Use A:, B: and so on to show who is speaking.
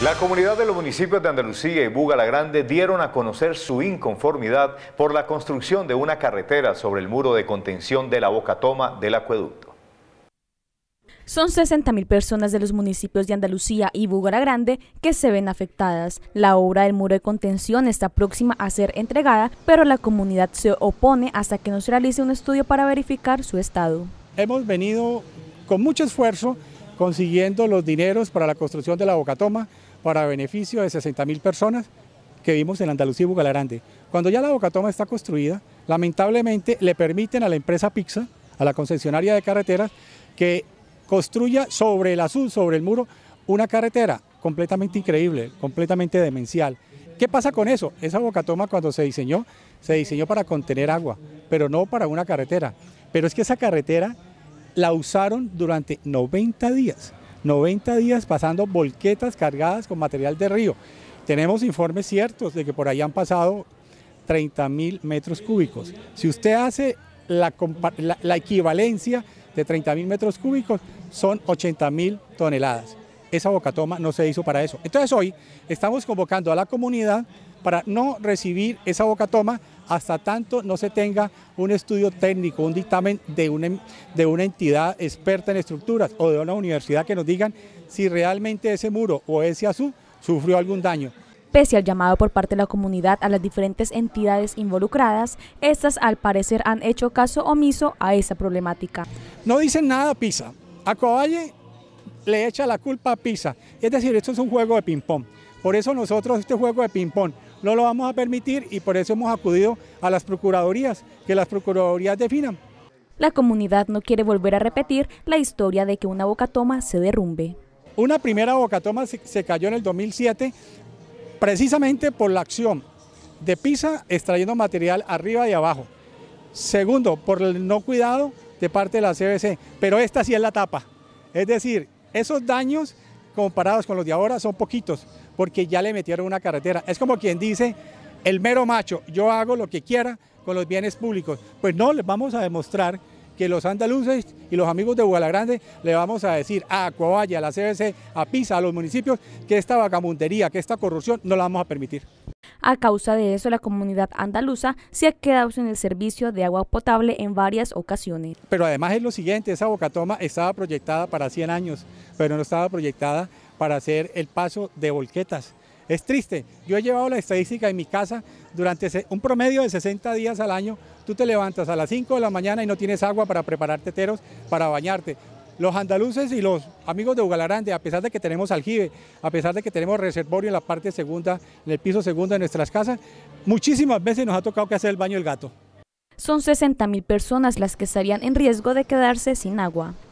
A: La comunidad de los municipios de Andalucía y Buga la Grande dieron a conocer su inconformidad por la construcción de una carretera sobre el muro de contención de la boca toma del acueducto.
B: Son 60.000 personas de los municipios de Andalucía y Búgara Grande que se ven afectadas. La obra del muro de contención está próxima a ser entregada, pero la comunidad se opone hasta que nos realice un estudio para verificar su estado.
A: Hemos venido con mucho esfuerzo consiguiendo los dineros para la construcción de la Bocatoma para beneficio de 60 mil personas que vimos en Andalucía y Cuando ya la Bocatoma está construida, lamentablemente le permiten a la empresa PIXA, a la concesionaria de carreteras, que construya sobre el azul, sobre el muro, una carretera completamente increíble, completamente demencial. ¿Qué pasa con eso? Esa bocatoma cuando se diseñó, se diseñó para contener agua, pero no para una carretera. Pero es que esa carretera la usaron durante 90 días. 90 días pasando volquetas cargadas con material de río. Tenemos informes ciertos de que por ahí han pasado 30.000 mil metros cúbicos. Si usted hace la, equivalencia de 30.000 mil metros cúbicos, son 80.000 mil toneladas esa bocatoma no se hizo para eso. Entonces hoy estamos convocando a la comunidad para no recibir esa bocatoma hasta tanto no se tenga un estudio técnico, un dictamen de una, em, de una entidad experta en estructuras o de una universidad que nos digan si realmente ese muro o ese azul sufrió algún daño.
B: Pese al llamado por parte de la comunidad a las diferentes entidades involucradas, estas al parecer han hecho caso omiso a esa problemática.
A: No dicen nada, Pisa. A le echa la culpa a Pisa. Es decir, esto es un juego de ping-pong. Por eso nosotros este juego de ping-pong no lo vamos a permitir y por eso hemos acudido a las procuradurías, que las procuradurías definan.
B: La comunidad no quiere volver a repetir la historia de que una bocatoma se derrumbe.
A: Una primera bocatoma se cayó en el 2007 precisamente por la acción de Pisa extrayendo material arriba y abajo. Segundo, por el no cuidado de parte de la CBC, pero esta sí es la tapa. Es decir, esos daños comparados con los de ahora son poquitos, porque ya le metieron una carretera. Es como quien dice, el mero macho, yo hago lo que quiera con los bienes públicos. Pues no, les vamos a demostrar que los andaluces y los amigos de Grande le vamos a decir a Coabaya, a la CBC, a Pisa, a los municipios, que esta vagamundería, que esta corrupción no la vamos a permitir.
B: A causa de eso, la comunidad andaluza se ha quedado sin el servicio de agua potable en varias ocasiones.
A: Pero además es lo siguiente, esa bocatoma estaba proyectada para 100 años, pero no estaba proyectada para hacer el paso de volquetas. Es triste. Yo he llevado la estadística en mi casa durante un promedio de 60 días al año. Tú te levantas a las 5 de la mañana y no tienes agua para prepararte teteros, para bañarte los andaluces y los amigos de Ugalarande, a pesar de que tenemos aljibe, a pesar de que tenemos reservorio en la parte segunda, en el piso segundo de nuestras casas, muchísimas veces nos ha tocado que hacer el baño del gato.
B: Son 60.000 personas las que estarían en riesgo de quedarse sin agua.